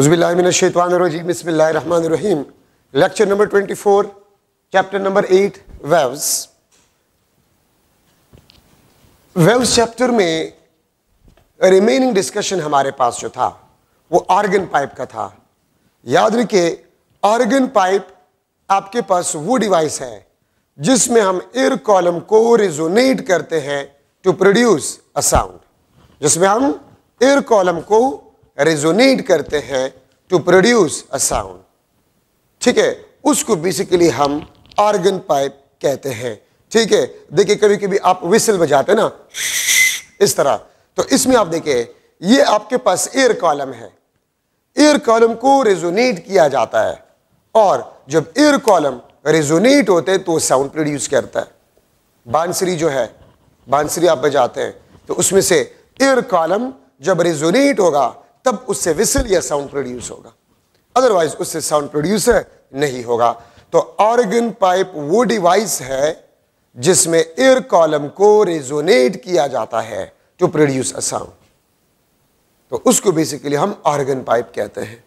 उज़बिल्लाशवानरजीम बसमीम lecture number twenty four chapter number eight waves waves chapter में remaining discussion हमारे पास जो था वो आर्गन पाइप का था याद रखिए आर्गन पाइप आपके पास वो डिवाइस है जिसमें हम एयर कॉलम को रिजोनेट करते हैं टू प्रोड्यूस अ साउंड जिसमें हम एयर कॉलम को रेजोनेट करते हैं टू प्रोड्यूस अ साउंड ठीक है उसको बेसिकली हम ऑर्गन पाइप कहते हैं ठीक है देखिए कभी कभी आप विसल बजाते ना इस तरह तो इसमें आप देखिए ये आपके पास एयर कॉलम है एयर कॉलम को रेजोनेट किया जाता है और जब एयर कॉलम रेजोनेट होते तो साउंड प्रोड्यूस करता है बांसुरी जो है बांसुरी आप बजाते हैं तो उसमें से एयर कॉलम जब रेजोनेट होगा तब उससे विसल या साउंड प्रोड्यूस होगा अदरवाइज उससे साउंड प्रोड्यूस नहीं होगा तो ऑर्गन पाइप वो डिवाइस है जिसमें एयर कॉलम को रेजोनेट किया जाता है टू प्रोड्यूस अ साउंड तो उसको बेसिकली हम ऑर्गन पाइप कहते हैं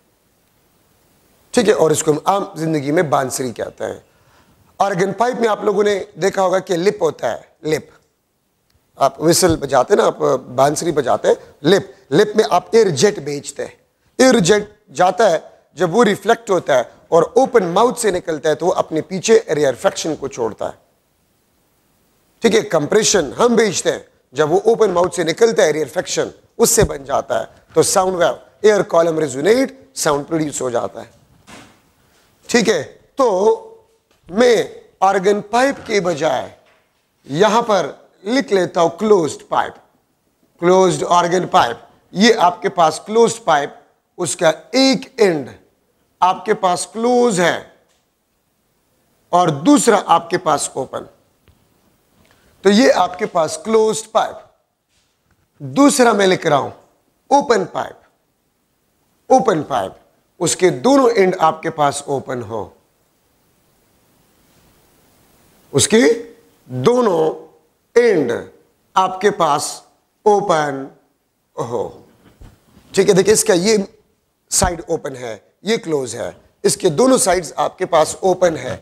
ठीक है और इसको हम आम जिंदगी में बांसुरी कहते हैं ऑर्गन पाइप में आप लोगों ने देखा होगा कि लिप होता है लिप आप विसल बजाते ना आप बांसुरी बजाते हैं लिप लिप में आप इर्जेट भेजते हैं इर्जेट जाता है जब वो रिफ्लेक्ट होता है और ओपन माउथ से निकलता है तो वो अपने पीछे रियरफेक्शन को छोड़ता है ठीक है कंप्रेशन हम भेजते हैं जब वो ओपन माउथ से निकलता है रियरफेक्शन उससे बन जाता है तो sound wave air column resonate sound produce हो जाता है ठीक है तो मैं आर्गन पाइप के बजाय यहां पर लिख लेता हूं closed pipe closed organ pipe ये आपके पास क्लोज पाइप उसका एक एंड आपके पास क्लोज है और दूसरा आपके पास ओपन तो ये आपके पास क्लोज पाइप दूसरा मैं लिख रहा हूं ओपन पाइप ओपन पाइप उसके दोनों एंड आपके पास ओपन हो उसके दोनों एंड आपके पास ओपन हो ठीक है देखिए इसका ये साइड ओपन है ये क्लोज है इसके दोनों साइड्स आपके पास ओपन है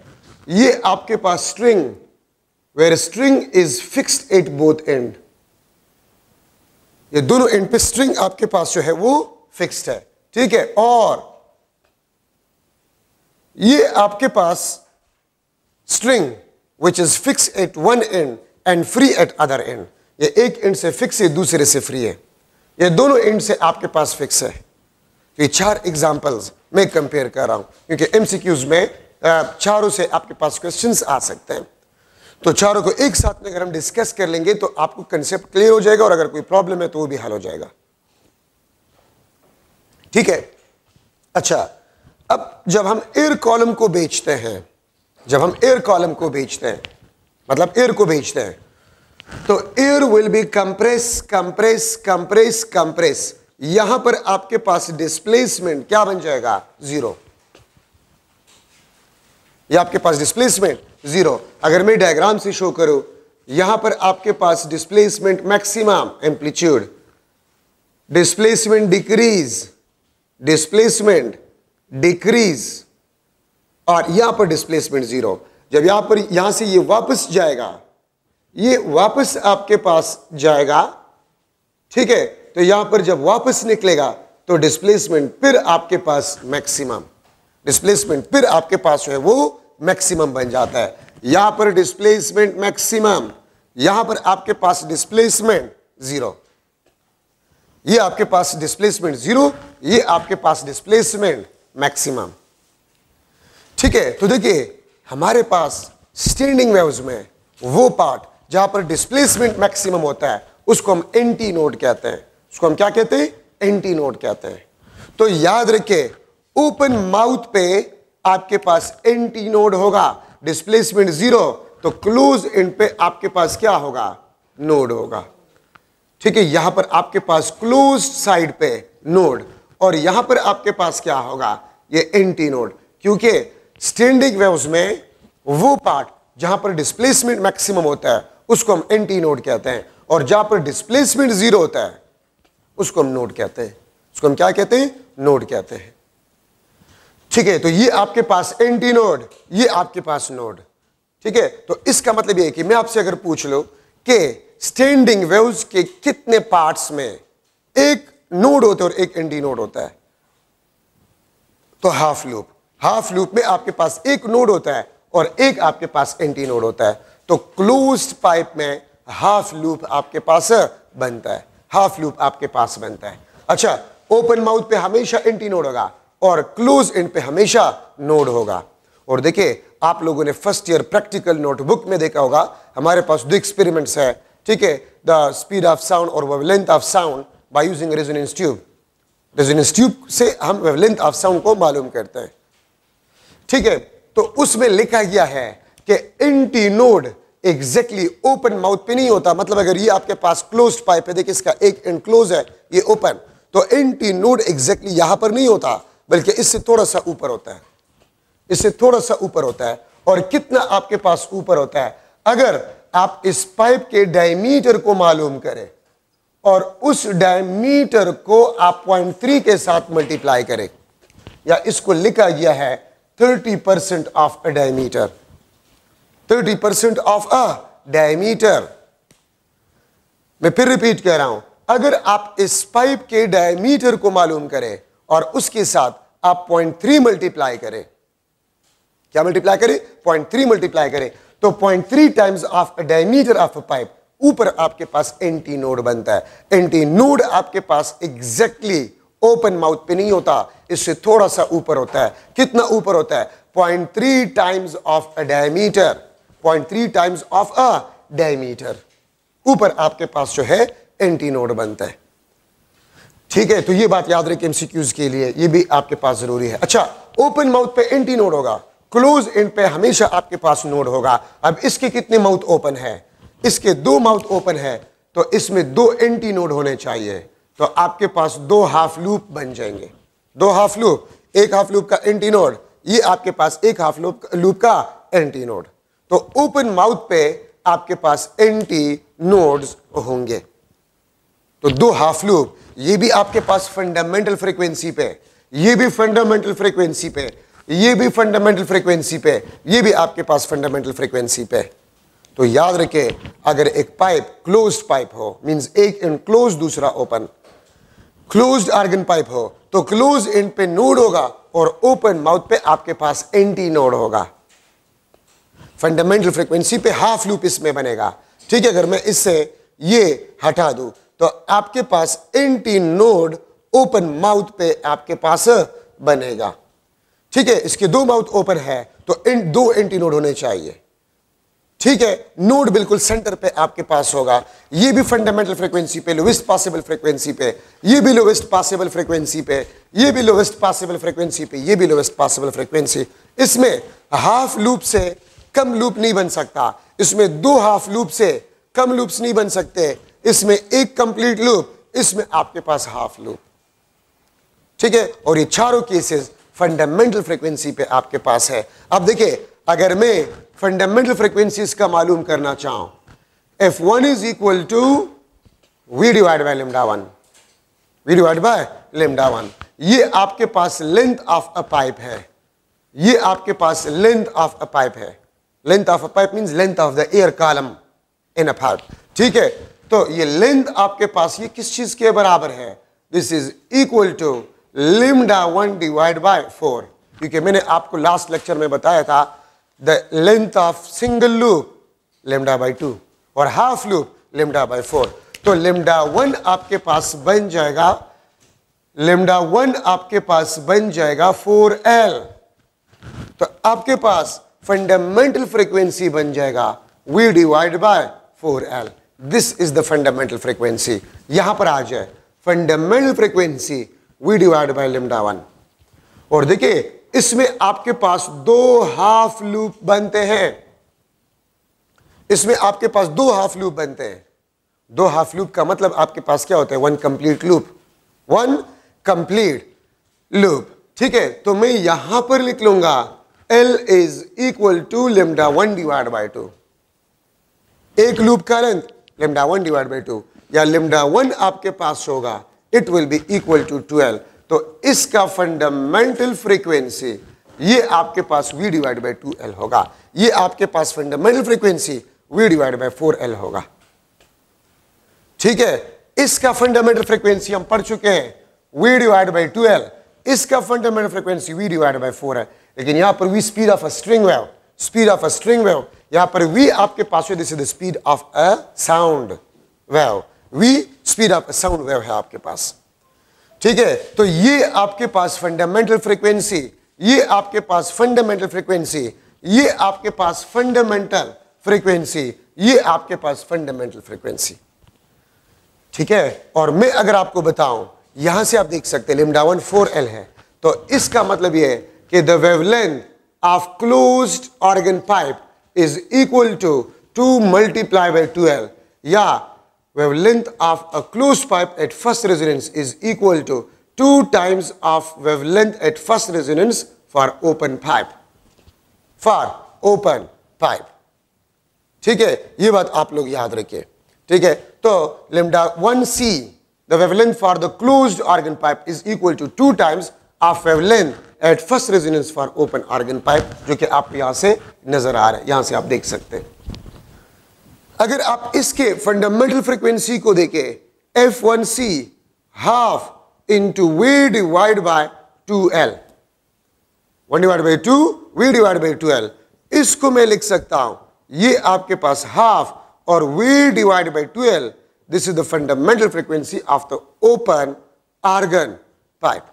ये आपके पास string where string is fixed at both end ये दोनों एंड पे स्ट्रिंग आपके पास जो है वो फिक्स्ड है ठीक है और ये आपके पास string which is fix at one end end free at other end ये एक एंड से फिक्स है दूसरे से फ्री है ये दोनों एंड से आपके पास फिक्स है तो ये चार एग्जाम्पल्स मैं कंपेयर कर रहा हूं क्योंकि एमसीक्यूज में चारों से आपके पास क्वेश्चंस आ सकते हैं तो चारों को एक साथ में अगर हम डिस्कस कर लेंगे तो आपको कंसेप्ट क्लियर हो जाएगा और अगर कोई प्रॉब्लम है तो वो भी हल हो जाएगा ठीक है अच्छा अब जब हम एयर कॉलम को बेचते हैं जब हम एयर कॉलम को बेचते हैं मतलब एयर को बेचते हैं तो air will be compress compress compress compress यहां पर आपके पास डिस्प्लेसमेंट क्या बन जाएगा जीरो ये आपके पास डिस्प्लेसमेंट जीरो अगर मैं डायग्राम से शो करूं यहां पर आपके पास displacement maximum amplitude displacement decrease displacement decrease और यहां पर डिस्प्लेसमेंट जीरो जब यहां पर यहां से ये वापस जाएगा ये वापस आपके पास जाएगा ठीक है तो यहां पर जब वापस निकलेगा तो डिस्प्लेसमेंट फिर आपके पास मैक्सिमम डिस्प्लेसमेंट फिर आपके पास जो है वो मैक्सिमम बन जाता है यहां पर डिस्प्लेसमेंट मैक्सिमम यहां पर आपके पास डिस्प्लेसमेंट जीरो ये आपके पास डिस्प्लेसमेंट जीरो ये आपके पास डिस्प्लेसमेंट मैक्सिमम ठीक है तो देखिए हमारे पास स्टैंडिंग वेव्स में वो पार्ट जहां पर डिस्प्लेसमेंट मैक्सिमम होता है उसको हम एंटी नोड कहते हैं उसको हम क्या कहते हैं एंटी नोड कहते हैं तो याद रखिए ओपन माउथ पे आपके पास एंटी नोड होगा डिस्प्लेसमेंट जीरो तो क्लोज एंड पे आपके पास क्या होगा नोड होगा ठीक है यहां पर आपके पास क्लोज साइड पे नोड और यहां पर आपके पास क्या होगा ये एंटी नोड क्योंकि स्टैंडिंग वेव्स में वो पार्ट जहां पर डिस्प्लेसमेंट मैक्सिमम होता है उसको हम एंटी नोड कहते हैं और जहां पर डिस्प्लेसमेंट जीरो होता है उसको हम नोड कहते हैं उसको हम क्या कहते हैं नोड कहते हैं ठीक है तो ये आपके पास एंटी नोड ये आपके पास नोड ठीक है तो इसका मतलब ये है कि मैं आपसे अगर पूछ लो कि स्टैंडिंग वेव्स के कितने पार्ट्स में एक नोड होता है और एक एंटी नोड होता है तो हाफ लूप हाफ लूप में आपके पास एक नोड होता है और एक आपके पास एंटी नोड होता है तो क्लोज पाइप में हाफ लूप आपके पास बनता है हाफ लूप आपके पास बनता है अच्छा ओपन माउथ पे हमेशा एंटी नोड होगा और क्लोज एंड पे हमेशा नोड होगा और देखिए आप लोगों ने फर्स्ट ईयर प्रैक्टिकल नोटबुक में देखा होगा हमारे पास दो एक्सपेरिमेंट्स है ठीक है द स्पीड ऑफ साउंड और wavelength of sound by using resonance tube resonance tube से हम वेवलेंथ ऑफ साउंड को मालूम करते हैं ठीक है तो उसमें लिखा गया है कि antinode exactly open mouth पे नहीं होता मतलब अगर ये आपके पास क्लोज पाइप है देखिए इसका एक एंड क्लोज है ये ओपन तो इंटी नोड एग्जैक्टली यहां पर नहीं होता बल्कि इससे थोड़ा सा ऊपर होता है इससे थोड़ा सा ऊपर होता है और कितना आपके पास ऊपर होता है अगर आप इस पाइप के डायमीटर को मालूम करें और उस डायमीटर को आप पॉइंट थ्री के साथ मल्टीप्लाई करें या इसको लिखा गया है thirty percent of a diameter thirty percent of a diameter मैं फिर रिपीट कह रहा हूं अगर आप इस पाइप के डायमीटर को मालूम करें और उसके साथ आप पॉइंट थ्री मल्टीप्लाई करें क्या मल्टीप्लाई करें पॉइंट थ्री मल्टीप्लाई करें तो point three times of a diameter of a pipe ऊपर आपके पास एंटी नोड बनता है एंटी नोड आपके पास एग्जैक्टली ओपन माउथ पे नहीं होता इससे थोड़ा सा ऊपर होता है कितना ऊपर होता है point three times of a diameter 0.3 times of a diameter ऊपर आपके पास जो है एंटी नोड बनता है ठीक है तो ये बात याद रखिए एमसीक्यूज के लिए ये भी आपके पास जरूरी है अच्छा ओपन माउथ पे एंटी नोड होगा क्लोज एंड पे हमेशा आपके पास नोड होगा अब इसके कितने माउथ ओपन है इसके दो माउथ ओपन है तो इसमें दो एंटी नोड होने चाहिए तो आपके पास दो हाफ लूप बन जाएंगे दो हाफ लूप एक हाफ लूप का एंटी नोड ये आपके पास एक हाफ लूप लूप का एंटी नोड तो ओपन माउथ पे आपके पास एंटी नोड्स होंगे तो दो हाफ लूप ये भी आपके पास फंडामेंटल फ्रीक्वेंसी पे ये भी फंडामेंटल फ्रीक्वेंसी पे ये भी फंडामेंटल फ्रीक्वेंसी पे ये भी आपके पास फंडामेंटल फ्रीक्वेंसी पे तो याद रखे अगर एक पाइप क्लोज पाइप हो मींस एक एंड क्लोज दूसरा ओपन क्लोज आर्गन पाइप हो तो क्लोज एंड पे नोड होगा और ओपन माउथ पे आपके पास एंटी नोड होगा फंडामेंटल फ्रिक्वेंसी पे हाफ लूप इसमें बनेगा ठीक है अगर मैं इससे ये हटा दू तो आपके पास एंटी नोड ओपन माउथ पे आपके पास बनेगा ठीक है इसके दो माउथ ओपन है तो इन दो एंटी नोड होने चाहिए ठीक है नोड बिल्कुल सेंटर पे आपके पास होगा ये भी फंडामेंटल फ्रीक्वेंसी पे लोवेस्ट पॉसिबल फ्रीक्वेंसी पे ये भी लोवेस्ट पॉसिबल फ्रीक्वेंसी पे ये भी लोवेस्ट पॉसिबल फ्रीक्वेंसी पे ये भी लोवेस्ट पॉसिबल फ्रीक्वेंसी इसमें हाफ लूप से कम लूप नहीं बन सकता इसमें दो हाफ लूप से कम लूप्स नहीं बन सकते इसमें एक कंप्लीट लूप इसमें आपके पास हाफ लूप ठीक है और ये चारों केसेस फंडामेंटल फ्रीक्वेंसी पे आपके पास है अब देखिए अगर मैं फंडामेंटल फ्रीक्वेंसीज का मालूम करना चाहूं F one is equal to V divide by lambda one V divide by lambda one ये आपके पास लेंथ ऑफ अ पाइप है ये आपके पास लेंथ ऑफ अ पाइप है length of a pipe mean length of the air column in a pipe ठीक है तो ये लेंथ आपके पास ये किस चीज के बराबर है this is equal to lambda one divide by four क्योंकि मैंने आपको लास्ट लेक्चर में बताया था the length of single loop lambda by two और half loop lambda by four तो लिमडा वन आपके पास बन जाएगा लिमडा वन आपके पास बन जाएगा फोर एल तो आपके पास फंडामेंटल फ्रीक्वेंसी बन जाएगा V divide by four L this is the fundamental frequency यहां पर आ जाए fundamental frequency V divide by lambda one और देखिए इसमें आपके पास दो हाफ लूप बनते हैं इसमें आपके पास दो हाफ लूप बनते हैं दो हाफ लूप का मतलब आपके पास क्या होता है one complete loop one complete loop ठीक है तो मैं यहां पर लिख लूंगा L is equal to lambda one divide by two एक लूप का length lambda one divide by two या लेमडा वन आपके पास होगा it will be equal to twelve तो इसका फंडामेंटल फ्रीक्वेंसी ये आपके पास V divide by two L होगा ये आपके पास fundamental frequency V divide by four L होगा ठीक है इसका फंडामेंटल फ्रीक्वेंसी हम पढ़ चुके हैं V divide by two L इसका fundamental frequency V divide by four है लेकिन यहां पर V speed of a string wave speed of a string wave यहां पर वी आपके पास this is the speed of a sound wave V speed of a sound wave है आपके पास ठीक है तो ये आपके पास फंडामेंटल फ्रीक्वेंसी ये आपके पास फंडामेंटल फ्रीक्वेंसी ये आपके पास फंडामेंटल फ्रीक्वेंसी ये आपके पास फंडामेंटल फ्रीक्वेंसी ठीक है और मैं अगर आपको बताऊं यहां से आप देख सकते हैं लिमडावन फोर एल है तो इसका मतलब ये है the wavelength of closed organ pipe is equal to 2 multiplied by two L. Yeah, wavelength of a closed pipe at first resonance is equal to 2 times of wavelength at first resonance for open pipe. For open pipe. ठीक है ये बात आप लोग याद रखिए ठीक है तो lambda one C the wavelength for the closed organ pipe is equal to two times of at first residence for open organ pipe जो कि आप यहां से नज़र आ रहे हैं यहां से आप देख सकते हैं अगर आप इसके फंडामेंटल फ्रीक्वेंसी को देखें F one C half into V divide by two L one divide by two V divide by two L इसको मैं लिख सकता हूं ये आपके पास हाफ और V divide by two L this is the fundamental frequency of the open organ pipe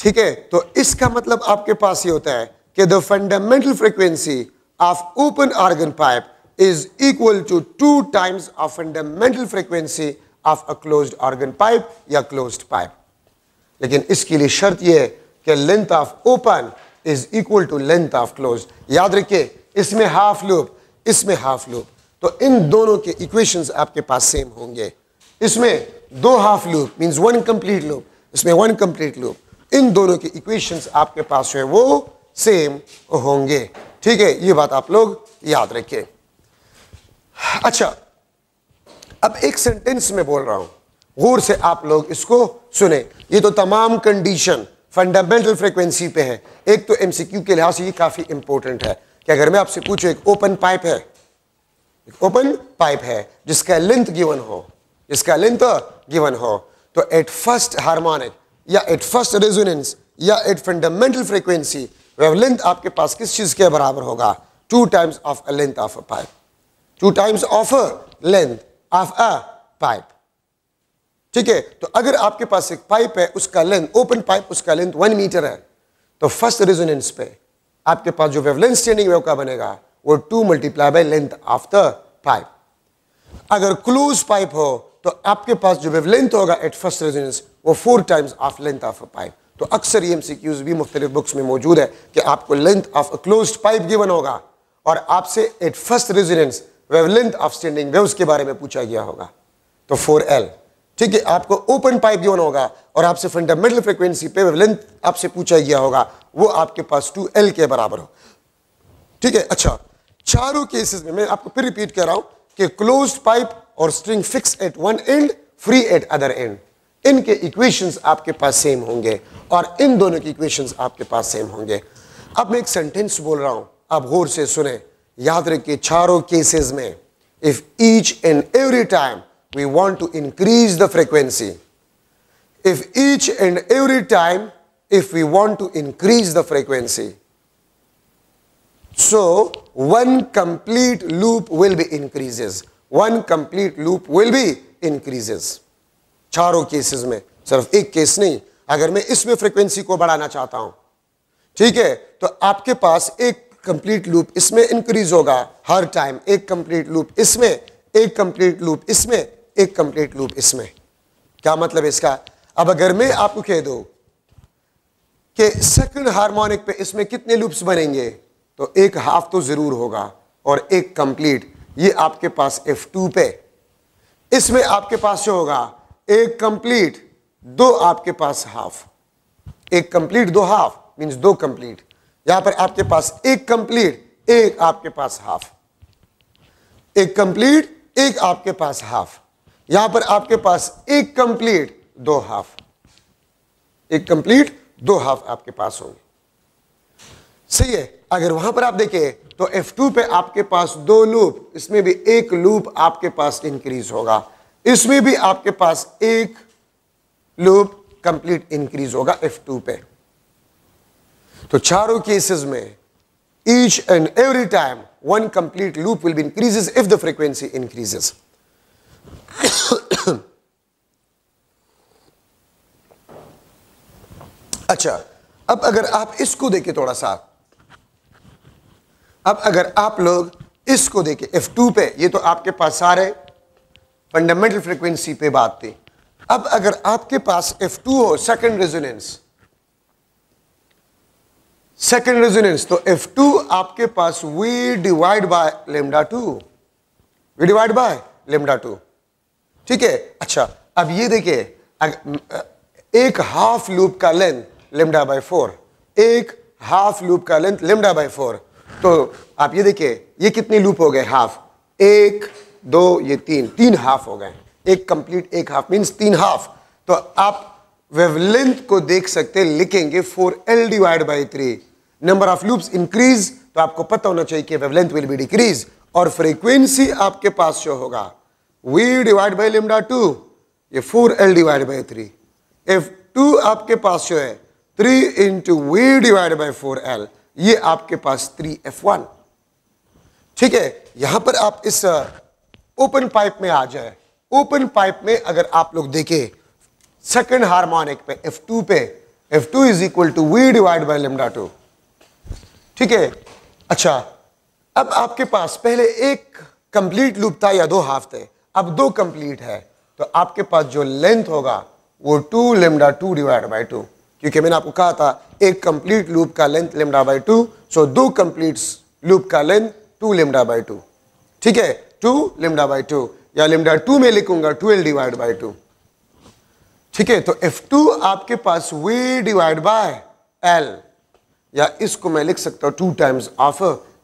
ठीक है तो इसका मतलब आपके पास ये होता है कि the fundamental frequency of open organ pipe is equal to two times of fundamental frequency of a close organ pipe या क्लोज पाइप लेकिन इसके लिए शर्त यह है कि length of open is equal to length of close याद रखिए इसमें हाफ लूप इसमें हाफ लूप तो इन दोनों के इक्वेशन आपके पास सेम होंगे इसमें दो half loop means one complete loop इसमें वन कंप्लीट लूप इन दोनों के इक्वेशंस आपके पास जो है वो सेम होंगे ठीक है ये बात आप लोग याद रखिए अच्छा अब एक सेंटेंस में बोल रहा हूं गौर से आप लोग इसको सुने ये तो तमाम कंडीशन फंडामेंटल फ्रिक्वेंसी पे है एक तो एमसीक्यू के लिहाज से ये काफी इंपॉर्टेंट है कि अगर मैं आपसे पूछू एक ओपन पाइप है एक ओपन पाइप है जिसका लेंथ गिवन हो जिसका लेंथ गिवन हो तो एट फर्स्ट हार्मोनिक या एट फर्स्ट रेजोनेंस या एट फंडामेंटल फ्रीक्वेंसी वेवलेंथ आपके पास किस चीज़ के बराबर होगा two times of length of a pipe two times of length of a pipe ठीक है तो अगर आपके पास एक पाइप है उसका लेंथ ओपन पाइप उसका लेंथ वन मीटर है तो फर्स्ट रेजोनेंस पे आपके पास जो वेवलेंथ स्टैंडिंग वेव का बनेगा वो two multiply by length of the pipe अगर क्लोज पाइप हो तो आपके पास जो वेवलेंथ होगा एट फर्स्ट रेजिडेंस वो four times of length of a pipe तो अक्सर ई एम सी क्यूज भी मुख्तलिफ बुक्स में मौजूद है कि आपको length of a close pipe given होगा और आपसे at first residence wavelength of standing waves के बारे में पूछा गया होगा तो फोर एल ठीक है आपको ओपन पाइप गिवन होगा और आपसे फंडामेंटल फ्रिक्वेंसी पे वेवलेंथ आपसे पूछा गया होगा वो आपके पास टू एल के बराबर हो ठीक है अच्छा चारों केसेस में मैं आपको फिर रिपीट कर रहा हूं कि क्लोज पाइप और string fix at one end free at other end इनके इक्वेशंस आपके पास सेम होंगे और इन दोनों की इक्वेशंस आपके पास सेम होंगे अब मैं एक सेंटेंस बोल रहा हूं आप गौर से सुने याद रखिए चारों केसेस में if each and every time we want to increase the frequency if each and every time if we want to increase the frequency so one complete loop will be increases one complete loop will be increases चारों cases में सिर्फ एक case नहीं अगर मैं इसमें frequency को बढ़ाना चाहता हूं ठीक है तो आपके पास एक कंप्लीट लूप इसमें इंक्रीज होगा हर टाइम एक कंप्लीट लूप इसमें एक कंप्लीट लूप इसमें एक कंप्लीट लूप इसमें क्या मतलब इसका अब अगर मैं आपको कह दो कि सेकंड हार्मोनिक पे इसमें कितने लूप्स बनेंगे तो एक हाफ तो जरूर होगा और एक कंप्लीट ये आपके पास F2 पे इसमें आपके पास जो होगा एक कंप्लीट दो आपके पास हाफ एक कंप्लीट दो हाफ मींस दो कंप्लीट यहां पर आपके पास एक कंप्लीट एक आपके पास हाफ एक कंप्लीट एक आपके पास हाफ यहां पर आपके पास एक कंप्लीट दो हाफ एक कंप्लीट दो हाफ आपके पास होंगे सही है अगर वहां पर आप देखें तो F2 पे आपके पास दो लूप इसमें भी एक लूप आपके पास इंक्रीज होगा इसमें भी आपके पास एक लूप कंप्लीट इंक्रीज होगा F2 पे तो चारों केसेस में each and every time one complete loop will be increases if the frequency increases अच्छा अब अगर आप इसको देखें थोड़ा सा अब अगर आप लोग इसको देखें F2 पे ये तो आपके पास सारे फंडामेंटल फ्रिक्वेंसी पे बात थी अब अगर आपके पास F2 हो सेकंड रेजोनेंस सेकंड रेजोनेंस तो F2 आपके पास V divide by lambda two V divide by lambda two ठीक है अच्छा अब ये देखिए एक हाफ लूप का लेंथ लेमडा बाय फोर एक हाफ लूप का लेंथ लेमडा बाय फोर तो आप ये देखिए ये कितने लूप हो गए हाफ एक दो ये तीन तीन हाफ हो गए एक कंप्लीट एक हाफ मीन्स तीन हाफ तो आप वेवलेंथ को देख सकते लिखेंगे four L divide by three number of loops increase तो आपको पता होना चाहिए कि वेवलेंथ विल बी डिक्रीज और फ्रीक्वेंसी आपके पास जो होगा V divide by lambda two ये four L divide by three F two आपके पास जो है three into V divide by four L ये आपके पास थ्री एफ वन ठीक है यहां पर आप इस ओपन पाइप में आ जाए ओपन पाइप में अगर आप लोग देखें सेकंड हार्मोनिक पे एफ टू पे F two is equal to V divide by lambda two ठीक है अच्छा अब आपके पास पहले एक कंप्लीट लूप था या दो हाफ थे अब दो कंप्लीट है तो आपके पास जो लेंथ होगा वो two lambda two divide by two क्योंकि मैंने आपको कहा था एक कंप्लीट लूप का length lambda by two so दो कंप्लीट लूप का length two lambda by two ठीक है टू लेमडा बाई टू या लेमडा टू में लिखूंगा ट्वेल्व डिवाइड बाई टू ठीक है तो एफ टू आपके पास वी डिवाइड बाय एल या इसको मैं लिख सकता हूं two times of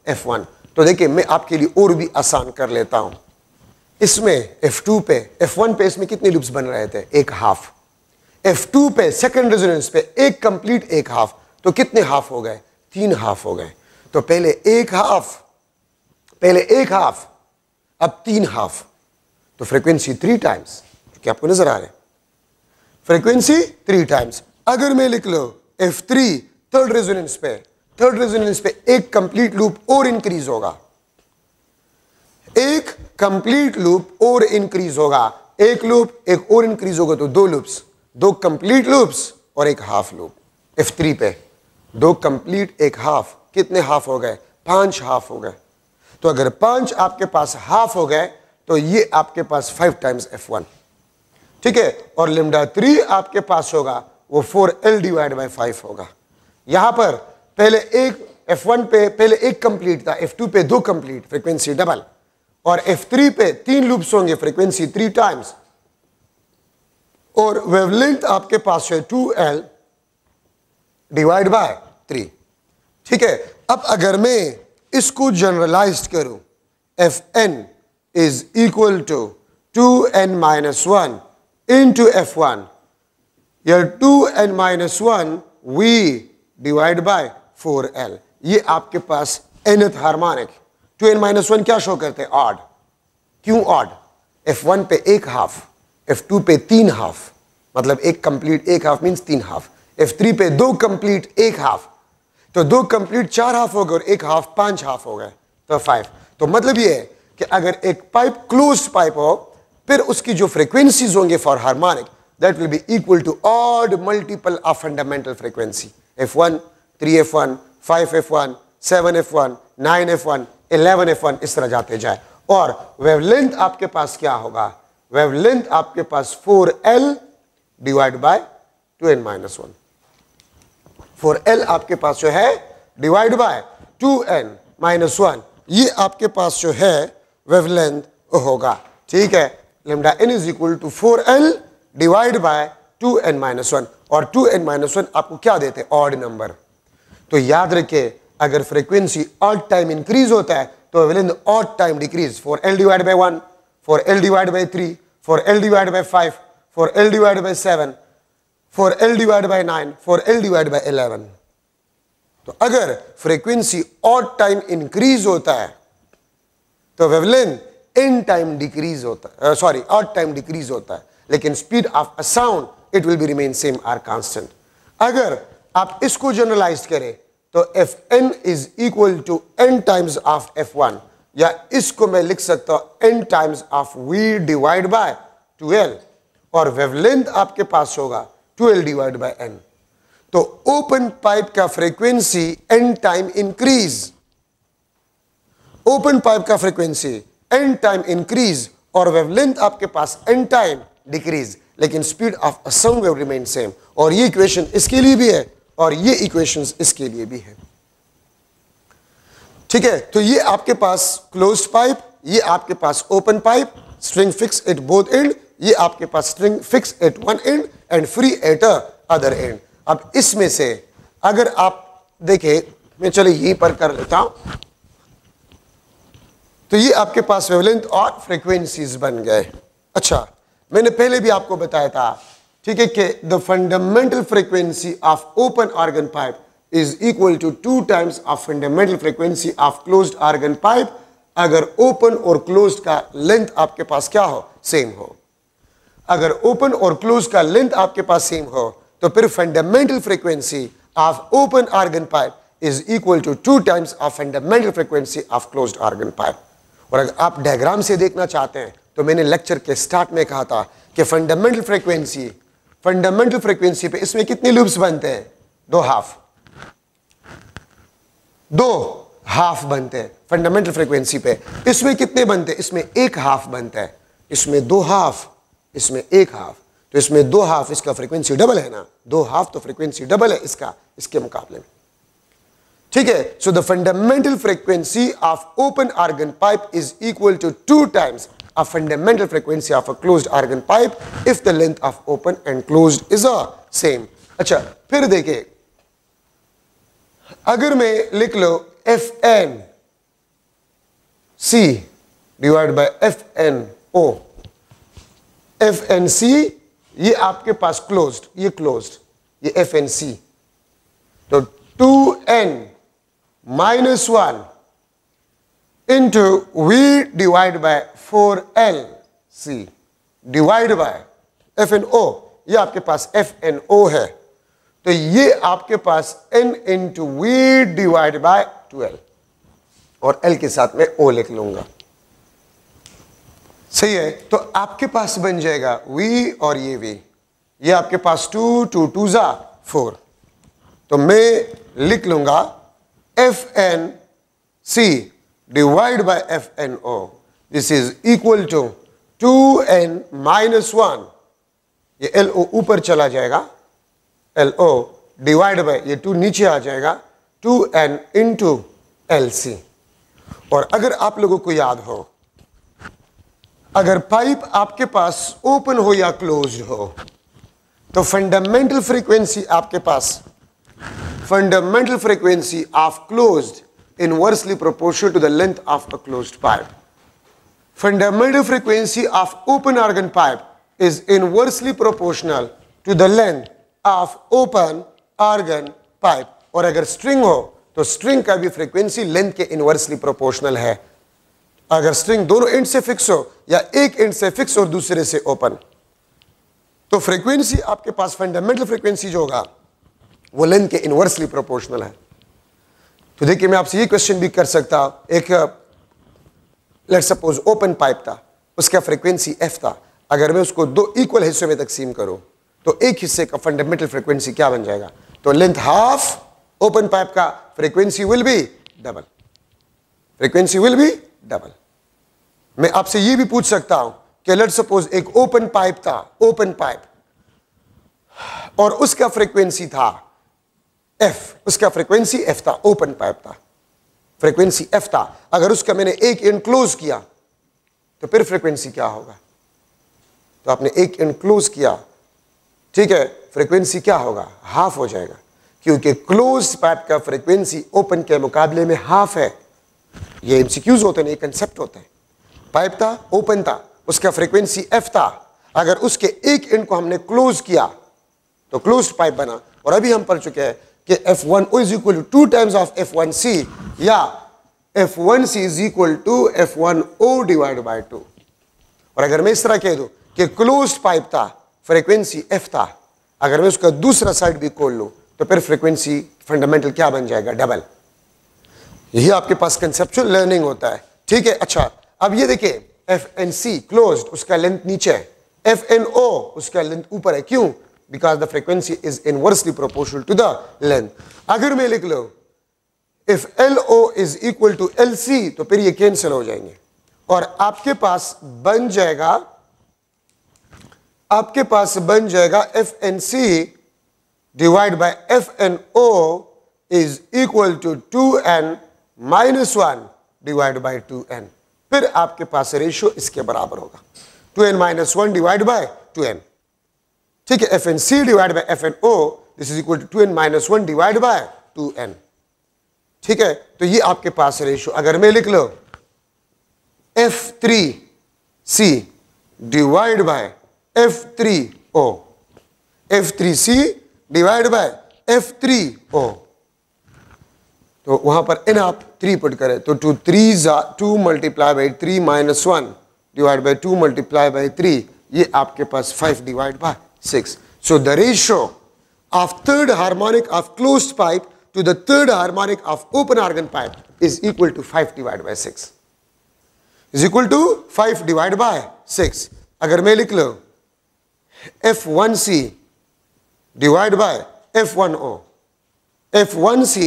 F one तो देखिए मैं आपके लिए और भी आसान कर लेता हूं इसमें एफ टू पे एफ वन पे इसमें कितने लूप्स बन रहे थे एक हाफ एफ टू पे सेकेंड रेजोनेंस पे एक कंप्लीट एक हाफ तो कितने हाफ हो गए तीन हाफ हो गए तो पहले एक हाफ पहले एक हाफ अब तीन हाफ तो फ्रीक्वेंसी थ्री टाइम्स क्या आपको नजर आ रहे फ्रीक्वेंसी थ्री टाइम्स अगर मैं लिख लो एफ थ्री थर्ड रेजोनेंस पे थर्ड रेजोनेंस पे एक कंप्लीट लूप और इंक्रीज होगा एक कंप्लीट लूप और इंक्रीज होगा एक लूप एक और इंक्रीज होगा तो दो लूप्स दो कंप्लीट लूप्स और एक हाफ लूप एफ थ्री पे दो कंप्लीट एक हाफ कितने हाफ हो गए पांच हाफ हो गए तो अगर पांच आपके पास हाफ हो गए तो ये आपके पास फाइव टाइम्स एफ वन ठीक है और लिमडा थ्री आपके पास होगा वो four L divide by five होगा यहां पर पहले एक एफ वन पे पहले एक कंप्लीट था एफ टू पे दो कंप्लीट फ्रीक्वेंसी डबल और एफ थ्री पे तीन लूप्स होंगे फ्रीक्वेंसी थ्री टाइम्स और वेवलेंथ आपके पास है two L divide by three ठीक है अब अगर मैं इसको जनरलाइज करूं F N is equal to two N minus one in two F one या two N minus one V divide by four L ये आपके पास nth harmonic two N minus one क्या शो करते हैं ऑड क्यों odd F one पे एक हाफ एफ टू पे तीन हाफ मतलब एक कंप्लीट एक हाफ मीन्स तीन हाफ एफ थ्री पे दो कंप्लीट एक हाफ तो दो कंप्लीट चार हाफ हो गए और एक हाफ पांच हाफ हो गए तो फाइव तो मतलब ये है कि अगर एक पाइप क्लोज पाइप हो फिर उसकी जो फ्रीक्वेंसीज होंगे for harmonic that will be equal to odd multiple of fundamental frequency F one three F one five F one seven F one nine F one eleven F one इस तरह जाते जाए और वेवलेंथ आपके पास क्या होगा वेवलेंथ आपके पास four L divide by two N minus one four L आपके पास जो है divide by two N minus one ये आपके पास जो है वेवलेंथ होगा ठीक है lambda N is equal to four L divide by two N minus one और टू एन माइनस वन आपको क्या देते हैं ऑड नंबर तो याद रखे अगर फ्रीक्वेंसी ऑड टाइम इंक्रीज होता है तो wavelength odd time decrease four L divide by one for L divided by 3, for L divided by 5, for L divided by 7, for L divided by 9, for L divided by 11. तो अगर frequency और time increase होता है तो wavelength in time decrease होता है sorry ought time decrease होता है लेकिन speed of a sound it will be remain same or constant अगर आप इसको जनरलाइज करें तो F N is equal to N times of F one या इसको मैं लिख सकता हूं N times of V divide by twelve और वेवलेंथ आपके पास होगा ट्वेल्व डिवाइड बाय एन तो ओपन पाइप का frequency N time increase open pipe का फ्रीक्वेंसी एन टाइम इंक्रीज और वेवलेंथ आपके पास एन टाइम डिक्रीज लेकिन speed of sound wave remain same और ये इक्वेशन इसके लिए भी है और ये इक्वेशंस इसके लिए भी है ठीक है तो ये आपके पास क्लोज पाइप ये आपके पास open pipe string fix at both end ये आपके पास string fix at one end end free at other end अब इसमें से अगर आप देखे मैं चलो यहीं पर कर लेता हूं तो ये आपके पास वेवलेंथ और फ्रीक्वेंसीज बन गए अच्छा मैंने पहले भी आपको बताया था ठीक है कि the fundamental frequency of open organ pipe is equal to 2 times of fundamental frequency of closed argon pipe अगर ओपन और क्लोज का लेंथ आपके पास क्या हो सेम हो अगर ओपन और क्लोज का लेंथ आपके पास सेम हो तो फिर fundamental frequency of open organ pipe is equal to two times of fundamental frequency of closed organ pipe और अगर आप डायग्राम से देखना चाहते हैं तो मैंने लेक्चर के स्टार्ट में कहा था कि फंडामेंटल फ्रीक्वेंसी फंडामेंटल फ्रीक्वेंसी पे इसमें कितने लूप्स बनते हैं दो हाफ दो हाफ बनते हैं फंडामेंटल फ्रीक्वेंसी पे इसमें कितने बनते हैं इसमें एक हाफ बनता है इसमें दो हाफ इसमें एक हाफ तो इसमें दो हाफ इसका फ्रीक्वेंसी डबल है ना दो हाफ तो फ्रीक्वेंसी डबल है इसका इसके मुकाबले में ठीक है so the fundamental frequency of open organ pipe is equal to two times a fundamental frequency of a closed organ pipe if the length of open and closed is a same अच्छा फिर देखिए अगर मैं लिख लो F N C divide by F N O F N C ये आपके पास क्लोज्ड ये क्लोज्ड ये एफ एन सी तो two N minus one into V divide by four L C divide by F N O ये आपके पास F N ओ है तो ये आपके पास n two V divide by twelve और l के साथ में o लिख लूंगा सही है तो आपके पास बन जाएगा v और ये v ये आपके पास टू टू टू जा फोर तो मैं लिख लूंगा F N C divide by F N O this is equal to two N minus one ये एल ओ ऊपर चला जाएगा एल ओ डिवाइड बाई ये टू नीचे आ जाएगा two N in two L C और अगर आप लोगों को याद हो अगर पाइप आपके पास ओपन हो या क्लोज हो तो फंडामेंटल फ्रीक्वेंसी आपके पास fundamental frequency of close inversely proportional to the length of a close pipe fundamental frequency of open organ pipe is inversely proportional to the length of open organ pipe और अगर string हो तो string का भी frequency length के inversely proportional है अगर string दोनों एंड से फिक्स हो या एक एंड से फिक्स और दूसरे से ओपन तो फ्रीक्वेंसी आपके पास फंडामेंटल फ्रीक्वेंसी जो होगा वो लेंथ के इनवर्सली प्रोपोर्शनल है तो देखिए मैं आपसे ये क्वेश्चन भी कर सकता एक लेट सपोज ओपन पाइप था उसका फ्रीक्वेंसी एफ था अगर मैं उसको दो इक्वल हिस्सों में तकसीम करूं तो एक हिस्से का फंडामेंटल फ्रीक्वेंसी क्या बन जाएगा तो लेंथ हाफ ओपन पाइप का frequency will be double frequency will be double मैं आपसे ये भी पूछ सकता हूं कि लेट सपोज एक ओपन पाइप था ओपन पाइप और उसका फ्रीक्वेंसी था एफ उसका फ्रीक्वेंसी एफ था ओपन पाइप था फ्रीक्वेंसी एफ था अगर उसका मैंने एक एंड क्लोज किया तो फिर फ्रीक्वेंसी क्या होगा तो आपने एक एंड क्लोज किया ठीक है फ्रीक्वेंसी क्या होगा हाफ हो जाएगा क्योंकि क्लोज पाइप का फ्रीक्वेंसी ओपन के मुकाबले में हाफ है ये एमसीक्यूज होते हैं कंसेप्ट होते हैं पाइप था ओपन था उसका फ्रीक्वेंसी एफ था अगर उसके एक एंड को हमने क्लोज किया तो क्लोज पाइप बना और अभी हम पढ़ चुके हैं कि F one O is equal to two times of F one C या F one C is equal to F one O divide by two और अगर मैं इस तरह कह दूं कि क्लोज पाइप था फ्रीक्वेंसी एफ था अगर मैं उसका दूसरा साइड भी खोल लूँ तो फिर फ्रीक्वेंसी फंडामेंटल क्या बन जाएगा डबल यही आपके पास कंसेप्चुअल लर्निंग होता है ठीक है अच्छा अब ये देखिए एफ एन सी क्लोज उसका लेंथ नीचे है एफ एन ओ उसका लेंथ ऊपर है क्यों because the frequency is inversely proportional to the length अगर मैं लिख लो if L O is equal to L C तो फिर ये कैंसिल हो जाएंगे और आपके पास बन जाएगा आपके पास बन जाएगा F N C divide by F N O is equal to two N minus one divide by two N फिर आपके पास रेशियो इसके बराबर होगा two N minus one divide by two N ठीक है F N C divide by F N O this is equal to two N minus one divide by two N ठीक है तो ये आपके पास रेशियो अगर मैं लिख लो F three C divide by F F three O three C divide by F three O तो वहां पर एन आप थ्री पुट करें तो two three two multiply by three minus one divide by two multiply by three ये आपके पास five divide by six so the ratio of third harmonic of close pipe to the third harmonic of open organ pipe is equal to five divide by six is equal to five divide by six अगर मैं लिख लू F1C divided by F1O. F1C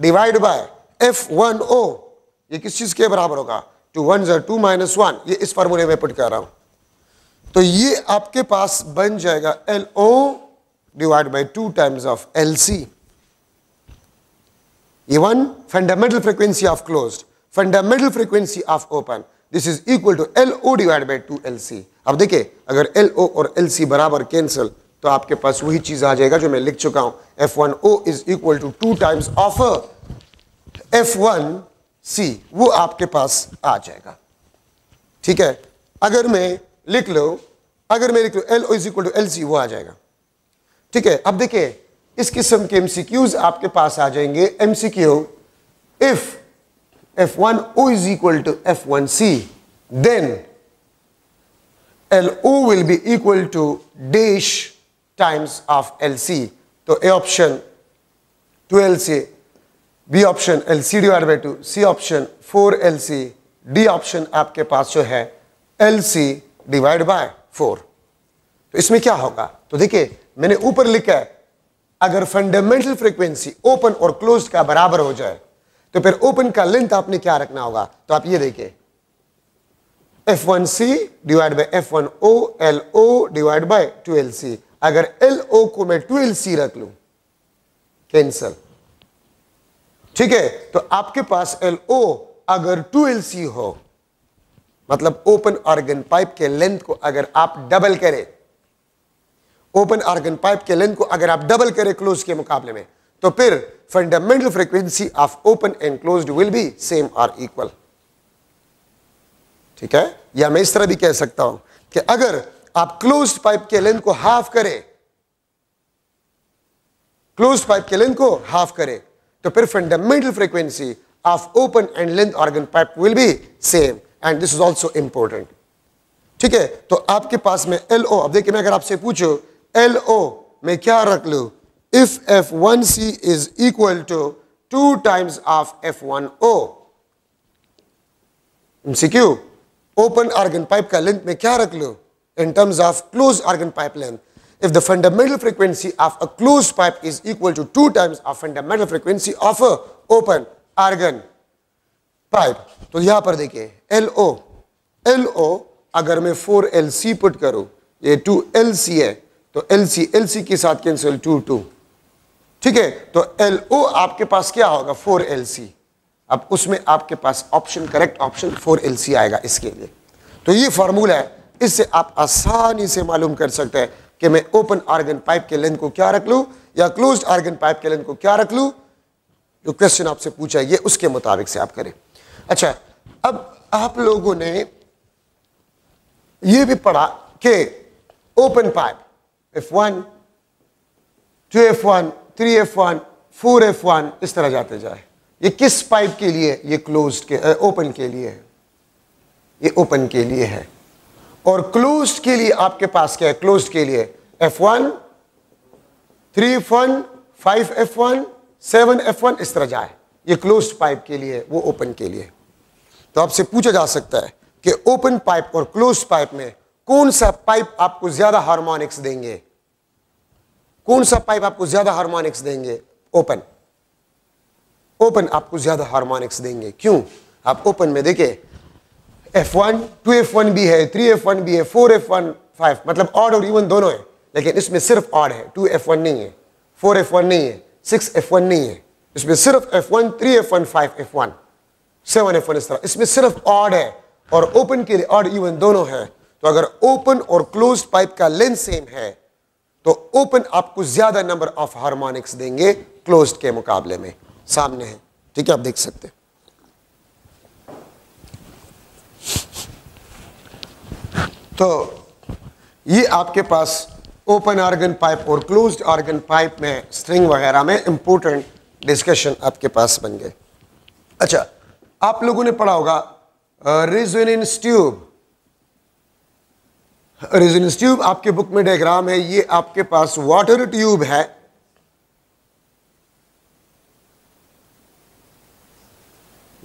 divide by F1O ये किस चीज के बराबर होगा टू वन जर टू माइनस वन ये इस फॉर्मूले में पुट कर रहा हूं तो ये आपके पास बन जाएगा L O divide by two times of L C ये one fundamental frequency of closed fundamental frequency of open this is equal to L O divide by two L C अब देखिए अगर एल ओ और एल सी बराबर cancel तो आपके पास वही चीज आ जाएगा जो मैं लिख चुका हूं F one O is equal to two times of F one C वो आपके पास आ जाएगा ठीक है अगर मैं लिख लो अगर मैं लिख लो L O is equal to L C वो आ जाएगा ठीक है अब देखिए इस किस्म के एमसीक्यूज आपके पास आ जाएंगे MCQ if F1O is equal to F1C, then LO will be equal to dash times of LC. तो A option 12 C B option L C D by two C option 4 L C D option आपके पास जो है L C divide bye 4 तो इसमें क्या होगा तो देखिए मैंने ऊपर लिखा है अगर फंडामेंटल फ्रीक्वेंसी ओपन और क्लोज का बराबर हो जाए तो फिर ओपन का लेंथ आपने क्या रखना होगा तो आप ये देखिए F one C divide by F one O L O divide by two L C अगर एल ओ को मैं टू एल सी रख लू कैंसल ठीक है तो आपके पास एल ओ अगर टू एल सी हो मतलब ओपन ऑर्गन पाइप के लेंथ को अगर आप डबल करें ओपन ऑर्गन पाइप के लेंथ को अगर आप डबल करें क्लोज के मुकाबले में तो फिर fundamental frequency of open and closed will be same or equal. ठीक है या मैं इस तरह भी कह सकता हूं कि अगर आप क्लोज पाइप के लेंथ को हाफ करें क्लोज पाइप के लेंथ को हाफ करें तो फिर fundamental frequency of open end length organ pipe will be same and this is also important ठीक है तो आपके पास में एल ओ अब देखिए मैं अगर आपसे पूछू एल ओ मैं क्या रख लू if F1C is equal to 2 times of F1O. MCQ, open argon pipe ka length mein kya rakh lo? In terms of closed argon pipe length, if the fundamental frequency of a closed pipe is equal to 2 times of fundamental frequency of a open argon pipe, तो यहाँ पर देखिए LO, LO अगर मैं 4LC put करूँ, ये 2LC hai, तो LC, LC के साथ कैंसिल 2, 2. ठीक है तो एल ओ आपके पास क्या होगा फोर एल सी अब उसमें आपके पास option correct option four L C आएगा इसके लिए तो ये फॉर्मूला है इससे आप आसानी से मालूम कर सकते हैं कि मैं ओपन आर्गन पाइप के लेंथ को क्या रख लू या क्लोज आर्गन पाइप के लेंथ को क्या रख लू जो क्वेश्चन आपसे पूछा ये उसके मुताबिक से आप करें अच्छा अब आप लोगों ने ये भी पढ़ा कि open pipe F one two F one three F one four F one इस तरह जाते जाए ये किस पाइप के लिए ये क्लोज के ओपन के लिए है ये ओपन के लिए है और क्लोज के लिए आपके पास क्या है क्लोज के लिए F one three F one five F one seven F one इस तरह जाए ये क्लोज पाइप के लिए वो ओपन के लिए तो आपसे पूछा जा सकता है कि ओपन पाइप और क्लोज पाइप में कौन सा पाइप आपको ज्यादा हार्मोनिक्स देंगे कौन सा पाइप आपको ज्यादा हार्मोनिक्स देंगे ओपन ओपन आपको ज्यादा हार्मोनिक्स देंगे क्यों आप ओपन में देखे F one two F one भी है थ्री एफ वन भी है फोर एफ वन फाइव मतलब ऑड और इवन दोनों है लेकिन इसमें सिर्फ ऑड है टू एफ वन नहीं है फोर एफ वन नहीं है सिक्स एफ वन नहीं है इसमें सिर्फ F one three F one five F one seven F one इस तरह इसमें सिर्फ ऑड है और ओपन के लिए ऑड इवन दोनों है तो अगर ओपन और क्लोज पाइप का लेंथ सेम है तो ओपन आपको ज्यादा नंबर ऑफ हार्मोनिक्स देंगे क्लोज के मुकाबले में सामने है ठीक है आप देख सकते हैं तो ये आपके पास ओपन आर्गन पाइप और क्लोज्ड आर्गन पाइप में स्ट्रिंग वगैरह में इंपोर्टेंट डिस्कशन आपके पास बन गए अच्छा आप लोगों ने पढ़ा होगा resonance uh, tube residence tube आपके बुक में डायग्राम है ये आपके पास वाटर ट्यूब है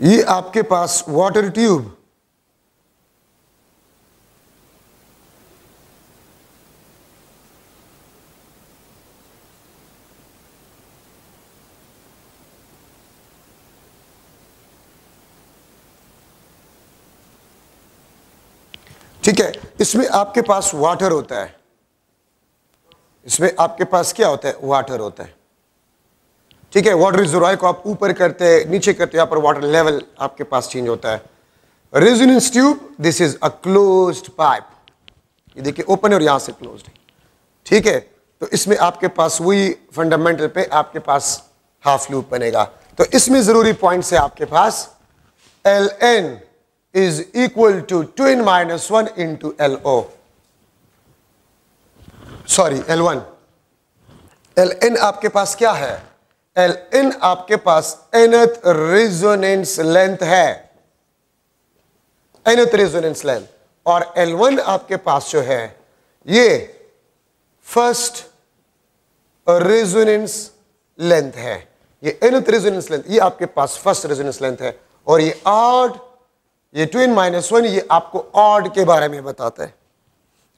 ये आपके पास वाटर ट्यूब ठीक है इसमें आपके पास वाटर होता है इसमें आपके पास क्या होता है वाटर होता है ठीक है वाटर रिजर्वायर को आप ऊपर करते हैं नीचे करते हैं पर वाटर लेवल आपके पास चेंज होता है resonance tube this is a close pipe ये देखिए ओपन है और यहां से क्लोज है ठीक है तो इसमें आपके पास वही फंडामेंटल पे आपके पास हाफ लूप बनेगा तो इसमें ज़रूरी पॉइंट है आपके पास L N is equal to twin minus 1 into LO. Sorry L1. Ln आपके पास क्या है Ln आपके पास nth रिजोनेंस लेंथ है nth रिजोनेंस लेंथ और L1 आपके पास जो है ये फर्स्ट रेजोनेंस लेंथ है ये nth रेजोनेंस लेंथ ये आपके पास फर्स्ट रेजोनेंस लेंथ है और ये आठ ये टू इन माइनस वन ये आपको ऑड के बारे में बताता है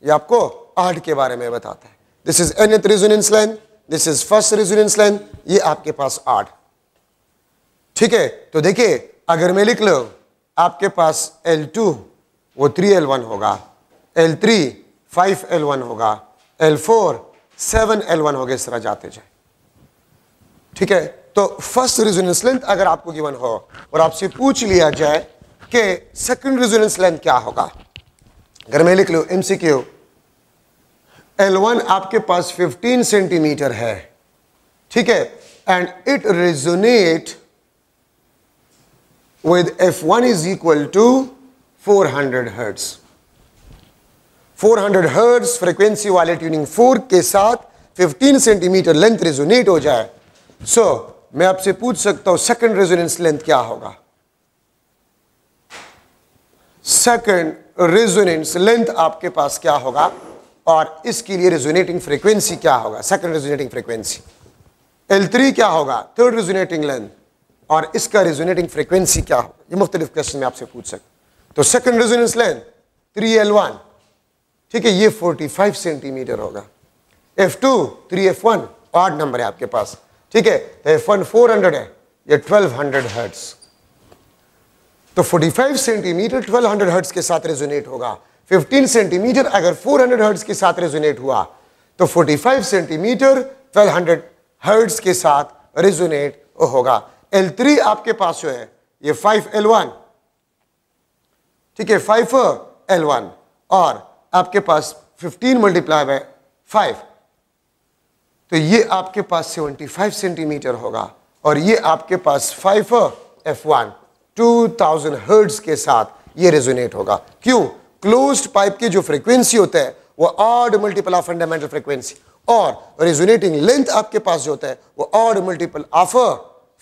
ये आपको ऑड के बारे में बताता है this is nth resonance line this is first resonance line ये आपके पास ऑड ठीक है तो देखिए अगर मैं लिख लो आपके पास एल टू वो थ्री एल वन होगा L three five L one होगा L four seven L one हो गया इस तरह जाते जाए ठीक है तो फर्स्ट रिजोनेंस लेंथ अगर आपको गिवन हो और आपसे पूछ लिया जाए के सेकेंड रिजोनेंस लेंथ क्या होगा घर में लिख लो M C Q L one आपके पास 15 सेंटीमीटर है ठीक है and it resonate with F one is equal to 400 hertz hundred hertz frequency वाले ट्यूनिंग फोर के साथ 15 सेंटीमीटर लेंथ रेजोनेट हो जाए सो so, मैं आपसे पूछ सकता हूं सेकंड रेजोनेंस लेंथ क्या होगा सेकंड रेजोनेंस लेंथ आपके पास क्या होगा और इसके लिए रेजोनेटिंग फ्रीक्वेंसी क्या होगा second resonating frequency L three क्या होगा थर्ड रेजोनेटिंग लेंथ और इसका रेजोनेटिंग फ्रीक्वेंसी क्या होगा ये मुख्तलिफ क्वेश्चन में आपसे पूछ सकते तो second resonance length three L one ठीक है ये फोर्टी फाइव सेंटीमीटर होगा F two three F one आठ नंबर है आपके पास ठीक है एफ वन फोर हंड्रेड है ये ट्वेल्व हंड्रेड हर्ट्स तो 45 सेंटीमीटर 1200 हर्ट्ज के साथ रेजोनेट होगा 15 सेंटीमीटर अगर 400 हर्ट्ज के साथ रेजोनेट हुआ तो 45 सेंटीमीटर 1200 हर्ट्ज के साथ रेजोनेट होगा L3 आपके पास जो है ये 5L1 ठीक है 5L1 और आपके पास 15 मल्टीप्लाई बाय 5 तो ये आपके पास 75 सेंटीमीटर होगा और ये आपके पास 5 F1 2000 हर्ट्ज के साथ ये रेजोनेट होगा क्यों क्लोज्ड पाइप की जो फ्रीक्वेंसी होता है वो odd multiple of fundamental frequency और रेजोनेटिंग लेंथ आपके पास जो होता है वो odd multiple of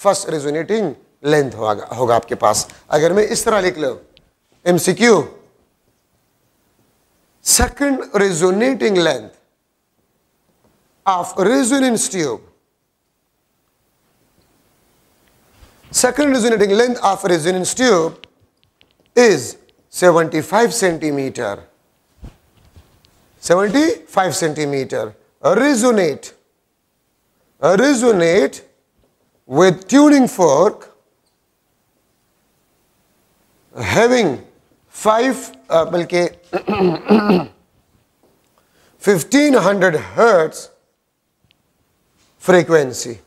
first resonating length होगा होगा आपके पास अगर मैं इस तरह लिख लू MCQ second resonating length of resonance tube Second resonating length of a resonance tube is 75 centimeter. 75 centimeter. Resonate. Resonate with tuning fork having 5 uh, 1500 hertz frequency.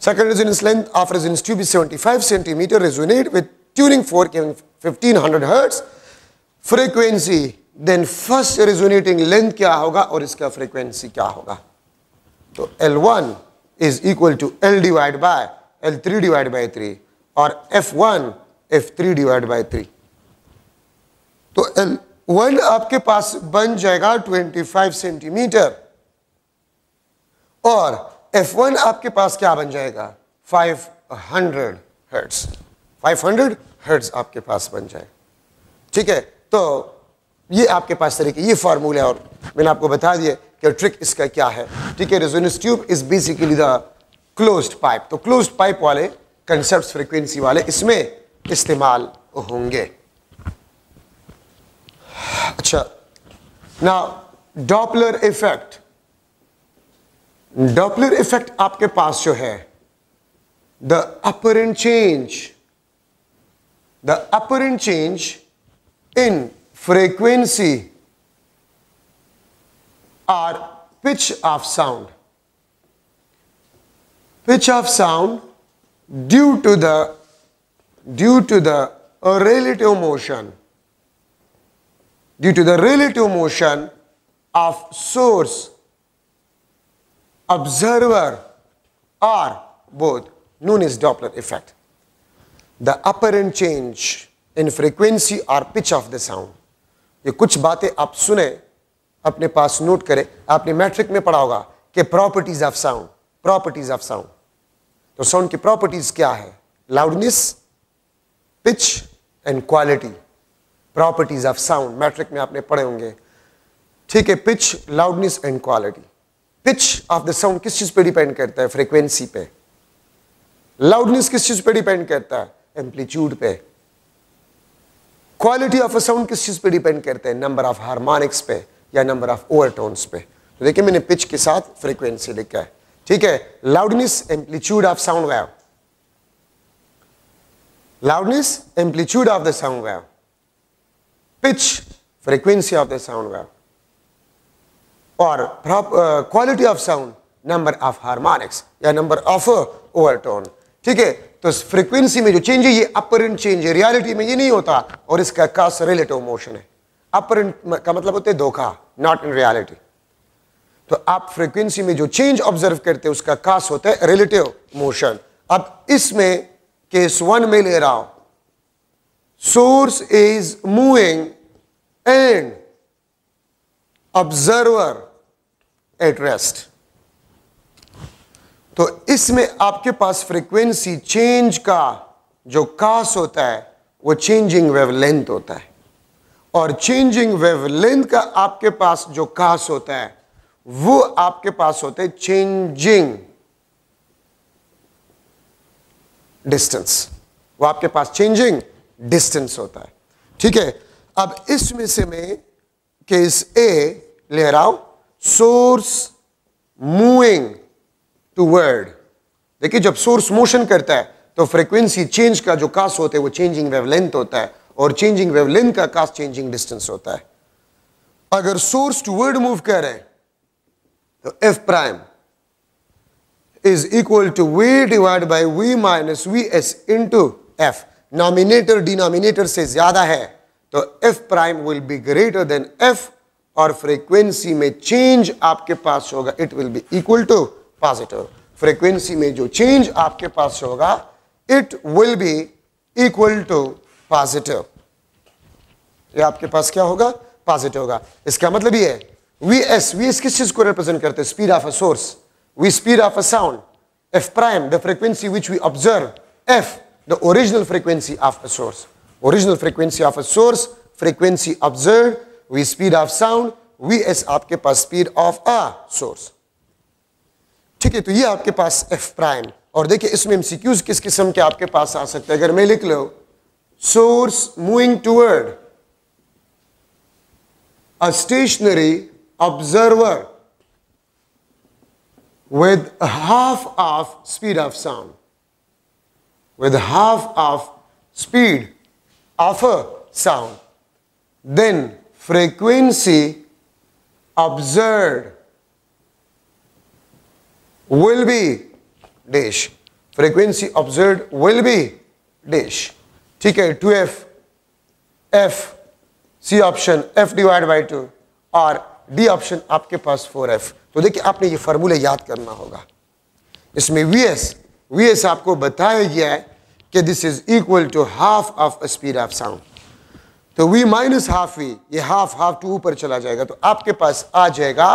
Second resonance length of resonance tube is 75 centimeter. Resonate with tuning fork in 1500 hertz. Frequency then first resonating length क्या होगा और इसका frequency क्या होगा तो L1 one is equal to L divide by L three divide by three और F1 one F three divide by three तो L1 आपके पास बन जाएगा 25 सेंटीमीटर और एफ वन आपके पास क्या बन जाएगा five hundred hertz hundred hertz आपके पास बन जाए ठीक है तो ये आपके पास तरीके ये फार्मूला और मैंने आपको बता दिया कि ट्रिक इसका क्या है ठीक है resonance tube is basically the close pipe तो क्लोज पाइप वाले कंसेप्ट फ्रिक्वेंसी वाले इसमें इस्तेमाल होंगे अच्छा ना डॉपलर इफेक्ट डॉपलर इफेक्ट आपके पास जो है the apparent change the apparent change in frequency or pitch of sound pitch of sound due to the due to the relative motion due to the relative motion of source observer or both known as Doppler effect. The apparent change in frequency or pitch of the sound. ये कुछ बातें आप सुने अपने पास note करें आपने matric में पढ़ा होगा कि properties of sound properties of sound तो साउंड की प्रॉपर्टीज क्या है loudness pitch and quality properties of sound matric में आपने पढ़े होंगे ठीक है pitch loudness and quality pitch of the sound किस चीज पे डिपेंड करता है फ्रीक्वेंसी पे लाउडनेस किस चीज पे डिपेंड करता है एम्पलीट्यूड पे क्वालिटी ऑफ अ साउंड किस चीज पे डिपेंड करता है नंबर ऑफ हारमोनिक्स पे या नंबर ऑफ ओवरटोन्स पे तो देखिए मैंने पिच के साथ फ्रीक्वेंसी लिखा है ठीक है loudness amplitude of sound wave loudness amplitude of the sound wave pitch frequency of the sound wave और quality of sound number of harmonics या नंबर ऑफ ओवरटोन ठीक है तो फ्रीक्वेंसी में जो चेंज है ये अपरेंट चेंज है रियलिटी में ये नहीं होता और इसका कास रिलेटिव मोशन है अपरेंट का मतलब होता है धोखा नॉट इन रियलिटी तो आप फ्रीक्वेंसी में जो चेंज ऑब्जर्व करते हैं उसका कास होता है रिलेटिव मोशन अब इसमें केस वन में ले रहा हूं source is moving and observer at rest तो इसमें आपके पास फ्रीक्वेंसी चेंज का जो कास होता है वो चेंजिंग वेवलेंथ होता है और चेंजिंग वेवलेंथ का आपके पास जो कास होता है वो आपके पास होते हैं चेंजिंग डिस्टेंस वो आपके पास चेंजिंग डिस्टेंस होता है ठीक है अब इसमें से मैं केस ए हूं सोर्स मूविंग टू वर्ड देखिए जब सोर्स मोशन करता है तो फ्रीक्वेंसी चेंज का जो कास्ट होता है वो चेंजिंग वेवलेंथ होता है और चेंजिंग वेवलेंथ का कास्ट चेंजिंग डिस्टेंस होता है अगर सोर्स टू वर्ड मूव कर रहे हैं तो F prime is equal to V divide by V minus V S into F numerator denominator से ज्यादा है तो F prime will be greater than F और फ्रीक्वेंसी में चेंज आपके पास होगा it will be equal to positive frequency में जो चेंज आपके पास होगा it will be equal to positive ये आपके पास क्या होगा पॉजिटिव होगा इसका मतलब ये है वी एस वी एस किस चीज को रिप्रेजेंट करते हैं speed of a source V speed of a sound F prime the frequency which we observe F the original frequency of a source original frequency of a source frequency observe V speed of sound V S आपके पास speed of a source ठीक है तो ये आपके पास F prime और देखिए इसमें एमसीक्यूज किस किस्म के आपके पास आ सकते हैं अगर मैं लिख लो source moving toward a stationary observer with half of speed of sound with half of speed of a sound then frequency observed will be dash frequency observed will be dash ठीक है two F F C option F divide by two और D option आपके पास four F तो देखिए आपने ये फार्मूले याद करना होगा इसमें वी एस वी एस आपको बताया गया है कि this is equal to half of speed of sound तो v माइनस हाफ वी ये हाफ हाफ टू ऊपर चला जाएगा तो आपके पास आ जाएगा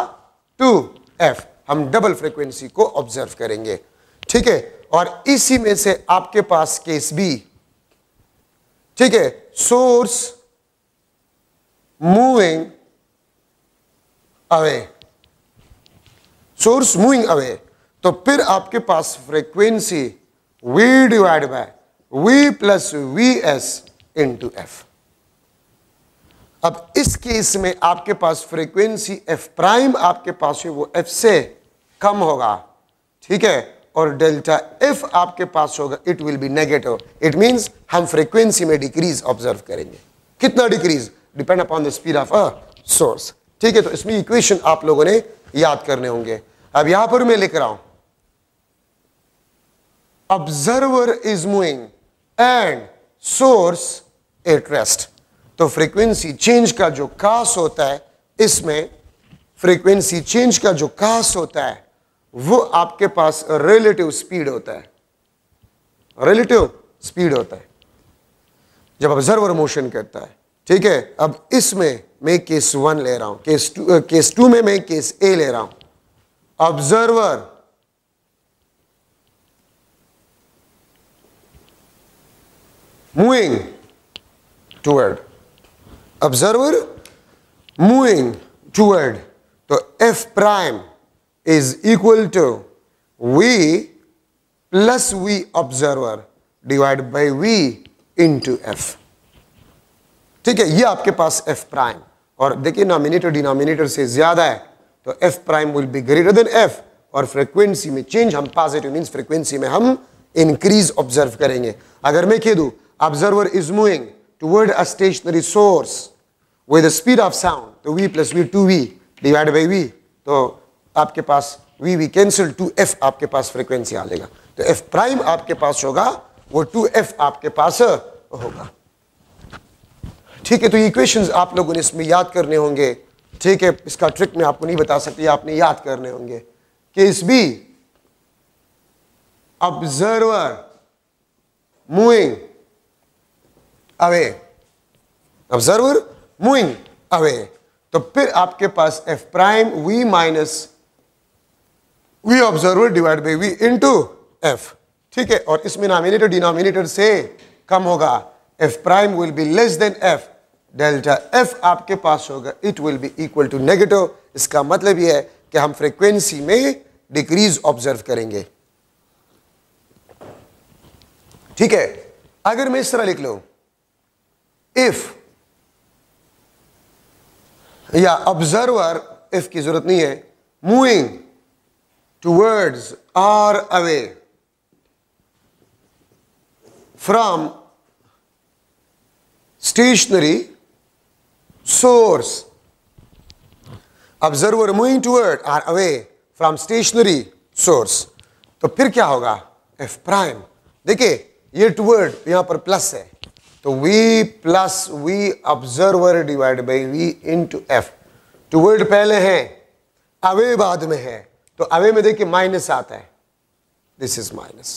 टू एफ हम डबल फ्रीक्वेंसी को ऑब्जर्व करेंगे ठीक है और इसी में से आपके पास केस बी ठीक है source moving away source moving away तो फिर आपके पास frequency v divide by v plus V S into F अब इस केस में आपके पास फ्रीक्वेंसी एफ प्राइम आपके पास है वो एफ से कम होगा ठीक है और डेल्टा एफ आपके पास होगा it will be negative it means हम फ्रीक्वेंसी में डिक्रीज ऑब्जर्व करेंगे कितना decrease depend upon the speed of a source ठीक है तो इसमें इक्वेशन आप लोगों ने याद करने होंगे अब यहां पर मैं लिख रहा हूं observer is moving and source at rest तो फ्रीक्वेंसी चेंज का जो कास होता है इसमें फ्रीक्वेंसी चेंज का जो कास होता है वो आपके पास रिलेटिव स्पीड होता है रिलेटिव स्पीड होता है जब ऑब्जर्वर मोशन करता है ठीक है अब इसमें मैं केस वन ले रहा हूं केस टू केस टू में मैं केस ए ले रहा हूं observer moving toward observer moving toward. So f prime is equal to v plus v observer divided by v into f. ठीक है ये आपके पास f प्राइम और देखिए नॉमिनेटर डिनोमिनेटर से ज्यादा है तो f prime will be greater than f और फ्रीक्वेंसी में चेंज हम पॉजिटिव मींस फ्रीक्वेंसी में हम इंक्रीज ऑब्जर्व करेंगे अगर मैं कह दू observer is moving toward a stationary source with the speed of sound, तो v plus v 2v divided by v, तो आपके पास V V cancel two F आपके पास फ्रीक्वेंसी आ जाएगा तो एफ प्राइम आपके पास होगा वो टू एफ आपके पास होगा ठीक है तो इक्वेशंस आप लोगों ने इसमें याद करने होंगे ठीक है इसका ट्रिक मैं आपको नहीं बता सकती आपने याद करने होंगे case B observer moving away observer moving away तो फिर आपके पास F prime V minus V observer divide by V into F ठीक है और इसमें नॉमिनेटर डिनोमिनेटर से कम होगा F prime will be less than F delta F आपके पास होगा it will be equal to negative इसका मतलब यह है कि हम फ्रीक्वेंसी में डिक्रीज ऑब्जर्व करेंगे ठीक है अगर मैं इस तरह लिख लूँ इफ या ऑब्जर्वर इफ की जरूरत नहीं है moving towards or away from stationary source observer moving toward or away from stationary source तो फिर क्या होगा एफ प्राइम देखिए ये टूवर्ड यहां पर प्लस है तो V plus V observer divide by in into F toward पहले है अवे बाद में है तो अवे में देखिए माइनस आता है दिस इज माइनस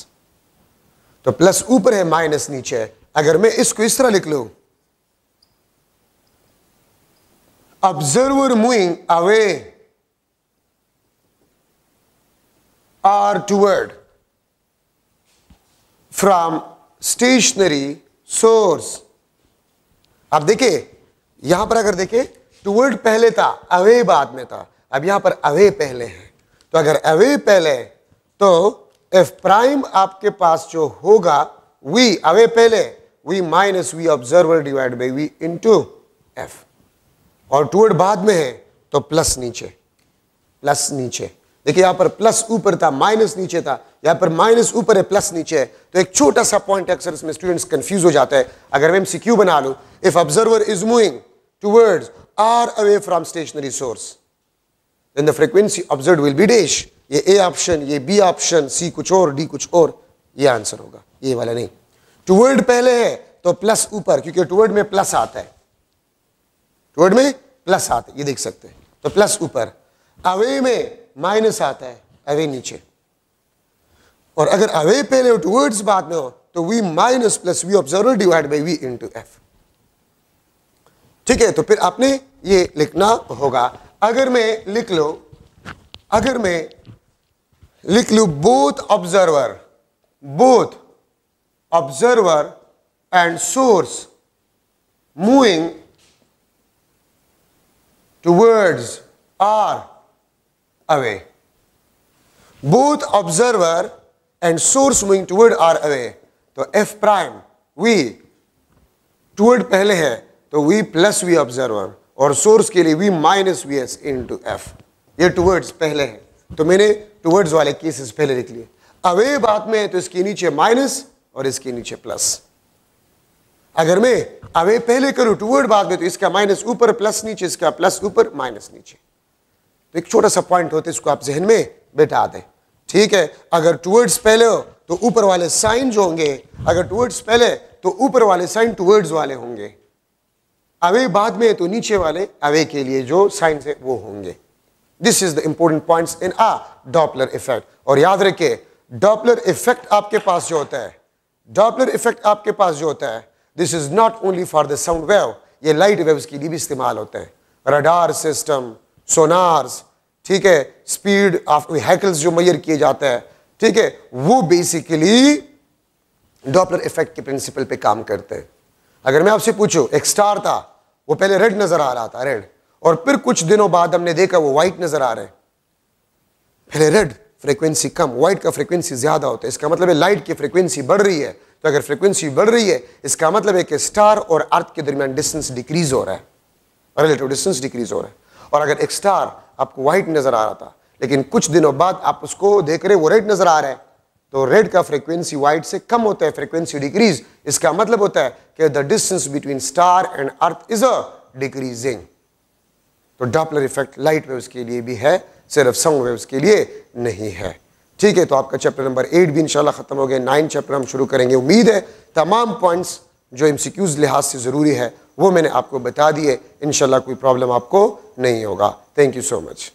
तो प्लस ऊपर है माइनस नीचे है अगर मैं इसको इस तरह लिख लू observer moving away or toward from stationary source अब देखिए यहां पर अगर देखिए टूवर्ड तो पहले था अवे बाद में था अब यहां पर अवे पहले है तो अगर अवे पहले तो एफ प्राइम आपके पास जो होगा वी अवे पहले V minus V observer divide by V into F और टूवर्ड बाद में है तो प्लस नीचे प्लस नीचे देखिए यहां पर प्लस ऊपर था माइनस नीचे था यहां पर माइनस ऊपर है प्लस नीचे है तो एक छोटा सा पॉइंट अक्सर इसमें स्टूडेंट्स कंफ्यूज हो जाता है अगर मैं एमसीक्यू बना लू if observer is moving towards or away from stationary source then the frequency observe will be dash ये ए ऑप्शन ये बी ऑप्शन सी कुछ और डी कुछ और ये आंसर होगा ये वाला नहीं टूवर्ड पहले है तो प्लस ऊपर क्योंकि टूवर्ड में प्लस आता है टूवर्ड में प्लस आता है ये देख सकते हैं तो प्लस ऊपर अवे में माइनस आता है अवे नीचे और अगर अवे पहले टूवर्ड्स बाद में हो तो V minus plus V observer divide by V into F ठीक है तो फिर आपने ये लिखना होगा अगर मैं लिख लो अगर मैं लिख लू both observer both observer and source moving towards or away. Both observer and source moving toward are away. तो F prime V toward पहले है तो V plus V observer और source के लिए V minus V S into F. ये towards पहले है तो मैंने towards वाले cases पहले लिख लिए away बात में है तो इसके नीचे minus और इसके नीचे plus. अगर मैं अवे पहले करूं टूवर्ड बाद में तो इसका माइनस ऊपर प्लस नीचे इसका प्लस ऊपर माइनस नीचे तो एक छोटा सा पॉइंट होता है इसको आप जहन में बैठा दें ठीक है अगर टूवर्ड्स पहले हो तो ऊपर वाले साइन जो होंगे अगर टूवर्ड्स पहले तो ऊपर वाले साइन टूवर्ड्स वाले होंगे अवे बाद में तो नीचे वाले अवे के लिए जो साइंस है वो होंगे this is the important point in uh Doppler effect और याद रखिए डॉपलर इफेक्ट आपके पास जो होता है डॉपलर इफेक्ट आपके पास जो होता है this is not only for the sound wave ये लाइट वेव्स के लिए भी इस्तेमाल होते हैं रडार सिस्टम सोनार्स ठीक है स्पीड ऑफ हैकल्स जो मैयर किए जाते हैं ठीक है वो बेसिकली डॉपलर इफेक्ट के प्रिंसिपल पे काम करते हैं अगर मैं आपसे पूछूं एक स्टार था वो पहले रेड नजर आ रहा था रेड और फिर कुछ दिनों बाद हमने देखा वो व्हाइट नजर आ रहे हैं पहले रेड फ्रीक्वेंसी कम व्हाइट का फ्रीक्वेंसी ज्यादा होता है इसका मतलब है लाइट की फ्रीक्वेंसी बढ़ रही है तो अगर फ्रीक्वेंसी बढ़ रही है इसका मतलब है कि स्टार और अर्थ के दरमियान डिस्टेंस डिक्रीज हो रहा है रिलेटिव डिस्टेंस डिक्रीज हो रहा है और अगर एक स्टार आपको वाइट नज़र आ रहा था लेकिन कुछ दिनों बाद आप उसको देख रहे वो रेड नज़र आ रहा है तो रेड का फ्रीक्वेंसी वाइट से कम होता है फ्रीक्वेंसी डिक्रीज इसका मतलब होता है कि the distance between star and earth is uh decreasing तो डॉपलर इफेक्ट लाइट वेव्स के लिए भी है सिर्फ साउंड वेव्स के लिए नहीं है ठीक है तो आपका चैप्टर नंबर एट भी इंशाल्लाह ख़त्म हो गया नाइन चैप्टर हम शुरू करेंगे उम्मीद है तमाम पॉइंट्स जो एम सी क्यूज़ लिहाज से ज़रूरी है वो मैंने आपको बता दिए इन कोई प्रॉब्लम आपको नहीं होगा थैंक यू सो मच